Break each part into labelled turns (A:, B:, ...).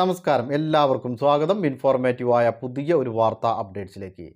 A: നമസ്കാരം എല്ലാവർക്കും സ്വാഗതം ഇൻഫോർമേറ്റീവായ പുതിയ ഒരു വാർത്താ അപ്ഡേറ്റ്സിലേക്ക്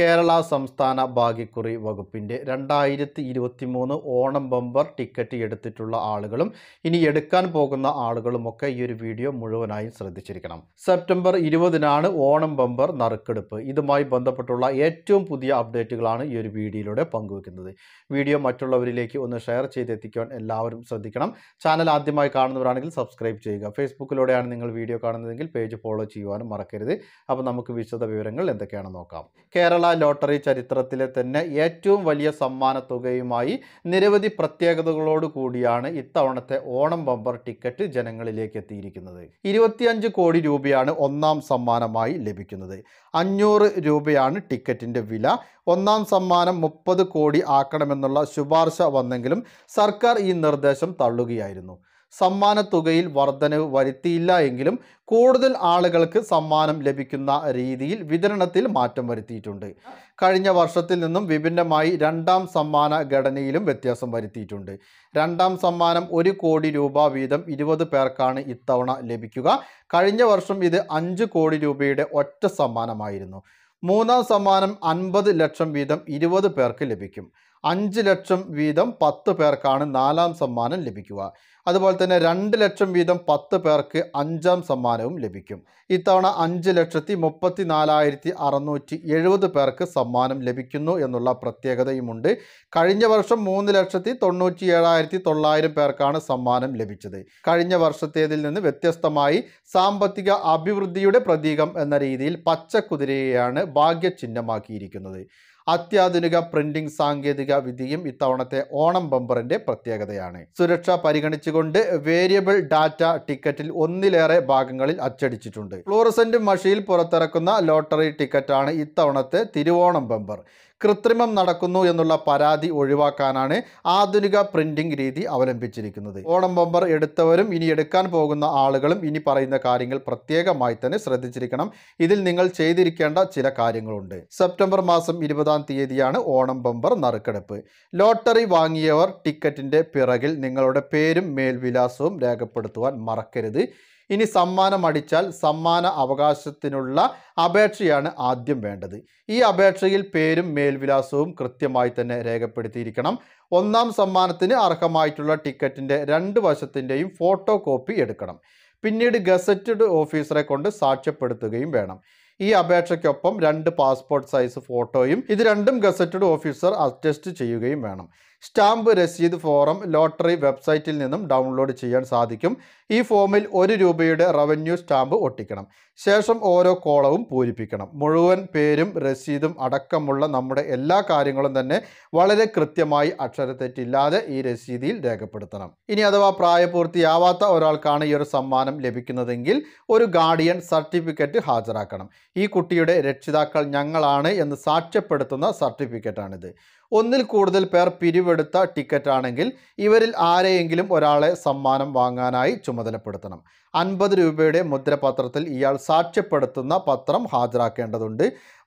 A: കേരള സംസ്ഥാന ഭാഗ്യക്കുറി വകുപ്പിൻ്റെ രണ്ടായിരത്തി ഇരുപത്തി മൂന്ന് ഓണം ബമ്പർ ടിക്കറ്റ് എടുത്തിട്ടുള്ള ആളുകളും ഇനി എടുക്കാൻ പോകുന്ന ആളുകളുമൊക്കെ ഈ ഒരു വീഡിയോ മുഴുവനായും ശ്രദ്ധിച്ചിരിക്കണം സെപ്റ്റംബർ ഇരുപതിനാണ് ഓണം ബമ്പർ നറുക്കെടുപ്പ് ഇതുമായി ബന്ധപ്പെട്ടുള്ള ഏറ്റവും പുതിയ അപ്ഡേറ്റുകളാണ് ഈ ഒരു വീഡിയോയിലൂടെ പങ്കുവെക്കുന്നത് വീഡിയോ മറ്റുള്ളവരിലേക്ക് ഒന്ന് ഷെയർ ചെയ്തെത്തിക്കാൻ എല്ലാവരും ശ്രദ്ധിക്കണം ചാനൽ ആദ്യമായി കാണുന്നവരാണെങ്കിൽ സബ്സ്ക്രൈബ് ചെയ്യുക ഫേസ്ബുക്കിലൂടെയാണ് നിങ്ങൾ വീഡിയോ കാണുന്നതെങ്കിൽ പേജ് ഫോളോ ചെയ്യുവാനും മറക്കരുത് അപ്പോൾ നമുക്ക് വിശദ വിവരങ്ങൾ എന്തൊക്കെയാണെന്ന് നോക്കാം കേരള കേരള ലോട്ടറി ചരിത്രത്തിലെ തന്നെ ഏറ്റവും വലിയ സമ്മാന തുകയുമായി നിരവധി പ്രത്യേകതകളോട് കൂടിയാണ് ഇത്തവണത്തെ ഓണം ബമ്പർ ടിക്കറ്റ് ജനങ്ങളിലേക്ക് എത്തിയിരിക്കുന്നത് ഇരുപത്തിയഞ്ച് കോടി രൂപയാണ് ഒന്നാം സമ്മാനമായി ലഭിക്കുന്നത് അഞ്ഞൂറ് രൂപയാണ് ടിക്കറ്റിൻ്റെ വില ഒന്നാം സമ്മാനം മുപ്പത് കോടി ആക്കണമെന്നുള്ള ശുപാർശ വന്നെങ്കിലും സർക്കാർ ഈ നിർദ്ദേശം തള്ളുകയായിരുന്നു സമ്മാനത്തുകയിൽ വർധനവ് വരുത്തിയില്ല എങ്കിലും കൂടുതൽ ആളുകൾക്ക് സമ്മാനം ലഭിക്കുന്ന രീതിയിൽ വിതരണത്തിൽ മാറ്റം വരുത്തിയിട്ടുണ്ട് കഴിഞ്ഞ വർഷത്തിൽ നിന്നും വിഭിന്നമായി രണ്ടാം സമ്മാന ഘടനയിലും വ്യത്യാസം വരുത്തിയിട്ടുണ്ട് രണ്ടാം സമ്മാനം ഒരു കോടി രൂപ വീതം ഇരുപത് പേർക്കാണ് ഇത്തവണ ലഭിക്കുക കഴിഞ്ഞ വർഷം ഇത് അഞ്ച് കോടി രൂപയുടെ ഒറ്റ സമ്മാനമായിരുന്നു മൂന്നാം സമ്മാനം അൻപത് ലക്ഷം വീതം ഇരുപത് പേർക്ക് ലഭിക്കും അഞ്ച് ലക്ഷം വീതം പത്ത് പേർക്കാണ് നാലാം സമ്മാനം ലഭിക്കുക അതുപോലെ തന്നെ രണ്ട് ലക്ഷം വീതം പത്ത് പേർക്ക് അഞ്ചാം സമ്മാനവും ലഭിക്കും ഇത്തവണ അഞ്ച് ലക്ഷത്തി മുപ്പത്തി നാലായിരത്തി അറുന്നൂറ്റി എഴുപത് പേർക്ക് സമ്മാനം ലഭിക്കുന്നു എന്നുള്ള പ്രത്യേകതയുമുണ്ട് കഴിഞ്ഞ വർഷം മൂന്ന് ലക്ഷത്തി തൊണ്ണൂറ്റി ഏഴായിരത്തി തൊള്ളായിരം പേർക്കാണ് സമ്മാനം ലഭിച്ചത് കഴിഞ്ഞ വർഷത്തേതിൽ നിന്ന് വ്യത്യസ്തമായി സാമ്പത്തിക അഭിവൃദ്ധിയുടെ പ്രതീകം എന്ന രീതിയിൽ പച്ചക്കുതിരയെയാണ് ഭാഗ്യചിഹ്നമാക്കിയിരിക്കുന്നത് അത്യാധുനിക പ്രിന്റിംഗ് സാങ്കേതിക വിദ്യയും ഇത്തവണത്തെ ഓണം ബമ്പറിന്റെ പ്രത്യേകതയാണ് സുരക്ഷ പരിഗണിച്ചുകൊണ്ട് വേരിയബിൾ ഡാറ്റ ടിക്കറ്റിൽ ഒന്നിലേറെ ഭാഗങ്ങളിൽ അച്ചടിച്ചിട്ടുണ്ട് ഫ്ലൂറസെന്റ് മഷിയിൽ പുറത്തിറക്കുന്ന ലോട്ടറി ടിക്കറ്റാണ് ഇത്തവണത്തെ തിരുവോണം ബമ്പർ കൃത്രിമം നടക്കുന്നു എന്നുള്ള പരാതി ഒഴിവാക്കാനാണ് ആധുനിക പ്രിന്റിംഗ് രീതി അവലംബിച്ചിരിക്കുന്നത് ഓണം ബമ്പർ എടുത്തവരും ഇനി എടുക്കാൻ പോകുന്ന ആളുകളും ഇനി പറയുന്ന കാര്യങ്ങൾ പ്രത്യേകമായി തന്നെ ശ്രദ്ധിച്ചിരിക്കണം ഇതിൽ നിങ്ങൾ ചെയ്തിരിക്കേണ്ട ചില കാര്യങ്ങളുണ്ട് സെപ്റ്റംബർ മാസം ഇരുപതാം തീയതിയാണ് ഓണം ബമ്പർ നറുക്കെടുപ്പ് ലോട്ടറി വാങ്ങിയവർ ടിക്കറ്റിൻ്റെ പിറകിൽ നിങ്ങളുടെ പേരും മേൽവിലാസവും രേഖപ്പെടുത്തുവാൻ മറക്കരുത് ഇനി സമ്മാനം അടിച്ചാൽ സമ്മാന അവകാശത്തിനുള്ള അപേക്ഷയാണ് ആദ്യം വേണ്ടത് ഈ അപേക്ഷയിൽ പേരും മേൽവിലാസവും കൃത്യമായി തന്നെ രേഖപ്പെടുത്തിയിരിക്കണം ഒന്നാം സമ്മാനത്തിന് അർഹമായിട്ടുള്ള ടിക്കറ്റിൻ്റെ രണ്ട് വശത്തിൻ്റെയും ഫോട്ടോ കോപ്പി എടുക്കണം പിന്നീട് ഗസറ്റഡ് ഓഫീസറെ കൊണ്ട് സാക്ഷ്യപ്പെടുത്തുകയും വേണം ഈ അപേക്ഷയ്ക്കൊപ്പം രണ്ട് പാസ്പോർട്ട് സൈസ് ഫോട്ടോയും ഇത് രണ്ടും ഗസറ്റഡ് ഓഫീസർ അറ്റസ്റ്റ് ചെയ്യുകയും വേണം സ്റ്റാമ്പ് രസീത് ഫോറം ലോട്ടറി വെബ്സൈറ്റിൽ നിന്നും ഡൗൺലോഡ് ചെയ്യാൻ സാധിക്കും ഈ ഫോമിൽ ഒരു രൂപയുടെ റവന്യൂ സ്റ്റാമ്പ് ഒട്ടിക്കണം ശേഷം ഓരോ കോളവും പൂരിപ്പിക്കണം മുഴുവൻ പേരും രസീതും അടക്കമുള്ള നമ്മുടെ എല്ലാ കാര്യങ്ങളും തന്നെ വളരെ കൃത്യമായി അക്ഷരത്തെറ്റില്ലാതെ ഈ രസീതിയിൽ രേഖപ്പെടുത്തണം ഇനി അഥവാ പ്രായപൂർത്തിയാവാത്ത ഒരാൾക്കാണ് ഈ ഒരു സമ്മാനം ലഭിക്കുന്നതെങ്കിൽ ഒരു ഗാർഡിയൻ സർട്ടിഫിക്കറ്റ് ഹാജരാക്കണം ഈ കുട്ടിയുടെ രക്ഷിതാക്കൾ ഞങ്ങളാണ് എന്ന് സാക്ഷ്യപ്പെടുത്തുന്ന സർട്ടിഫിക്കറ്റാണിത് ഒന്നിൽ കൂടുതൽ പേർ പിരിവെടുത്ത ടിക്കറ്റ് ആണെങ്കിൽ ഇവരിൽ ആരെയെങ്കിലും ഒരാളെ സമ്മാനം വാങ്ങാനായി ചുമതലപ്പെടുത്തണം അൻപത് രൂപയുടെ മുദ്രപത്രത്തിൽ ഇയാൾ സാക്ഷ്യപ്പെടുത്തുന്ന പത്രം ഹാജരാക്കേണ്ടതുണ്ട്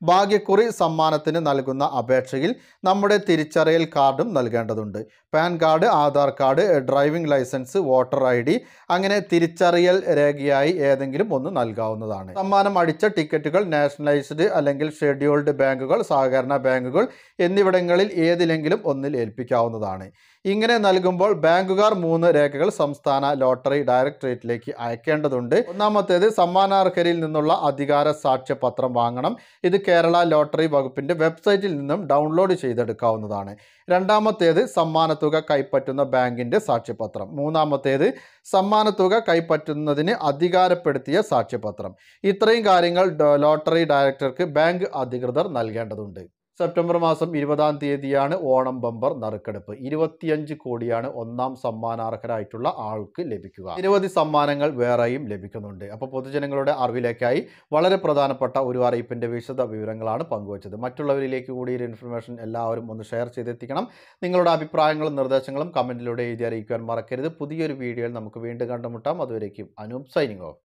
A: ഭാഗ്യക്കുറി സമ്മാനത്തിന് നൽകുന്ന അപേക്ഷയിൽ നമ്മുടെ തിരിച്ചറിയൽ കാർഡും നൽകേണ്ടതുണ്ട് PAN card Aadhaar card driving licence voter I D അങ്ങനെ തിരിച്ചറിയൽ രേഖയായി ഏതെങ്കിലും ഒന്ന് നൽകാവുന്നതാണ് സമ്മാനം അടിച്ച ടിക്കറ്റുകൾ നാഷണലൈസ്ഡ് അല്ലെങ്കിൽ ഷെഡ്യൂൾഡ് ബാങ്കുകൾ സഹകരണ ബാങ്കുകൾ എന്നിവിടങ്ങളിൽ ഏതിലെങ്കിലും ഒന്നിൽ ഏൽപ്പിക്കാവുന്നതാണ് ഇങ്ങനെ നൽകുമ്പോൾ ബാങ്കുകാർ മൂന്ന് രേഖകൾ സംസ്ഥാന ലോട്ടറി ഡയറക്ടറേറ്റിലേക്ക് അയക്കേണ്ടതുണ്ട് ഒന്നാമത്തേത് സമ്മാനാർഹരിൽ നിന്നുള്ള അധികാര സാക്ഷ്യപത്രം വാങ്ങണം ഇത് കേരള ലോട്ടറി വകുപ്പിൻ്റെ വെബ്സൈറ്റിൽ നിന്നും ഡൗൺലോഡ് ചെയ്തെടുക്കാവുന്നതാണ് രണ്ടാമത്തേത് സമ്മാനത്തുക കൈപ്പറ്റുന്ന ബാങ്കിൻ്റെ സാക്ഷ്യപത്രം മൂന്നാമത്തേത് സമ്മാനത്തുക കൈപ്പറ്റുന്നതിന് അധികാരപ്പെടുത്തിയ സാക്ഷ്യപത്രം ഇത്രയും കാര്യങ്ങൾ ലോട്ടറി ഡയറക്ടർക്ക് ബാങ്ക് അധികൃതർ നൽകേണ്ടതുണ്ട് സെപ്റ്റംബർ മാസം ഇരുപതാം തീയതിയാണ് ഓണം ബമ്പർ നറുക്കെടുപ്പ് ഇരുപത്തിയഞ്ച് കോടിയാണ് ഒന്നാം സമ്മാനാർഹരായിട്ടുള്ള ആൾക്ക് ലഭിക്കുക നിരവധി സമ്മാനങ്ങൾ വേറെയും ലഭിക്കുന്നുണ്ട് അപ്പോൾ പൊതുജനങ്ങളുടെ അറിവിലേക്കായി വളരെ പ്രധാനപ്പെട്ട ഒരു അറിയിപ്പിൻ്റെ വിശദ വിവരങ്ങളാണ് പങ്കുവച്ചത് മറ്റുള്ളവരിലേക്ക് കൂടി ഒരു ഇൻഫർമേഷൻ എല്ലാവരും ഒന്ന് ഷെയർ ചെയ്തെത്തിക്കണം നിങ്ങളുടെ അഭിപ്രായങ്ങളും നിർദ്ദേശങ്ങളും കമൻറ്റിലൂടെ എഴുതി അറിയിക്കുവാൻ മറക്കരുത് പുതിയൊരു വീഡിയോയിൽ നമുക്ക് വീണ്ടും കണ്ടുമുട്ടാം അതുവരേക്കും അനൂപ് സൈനിങ് ഓഫ്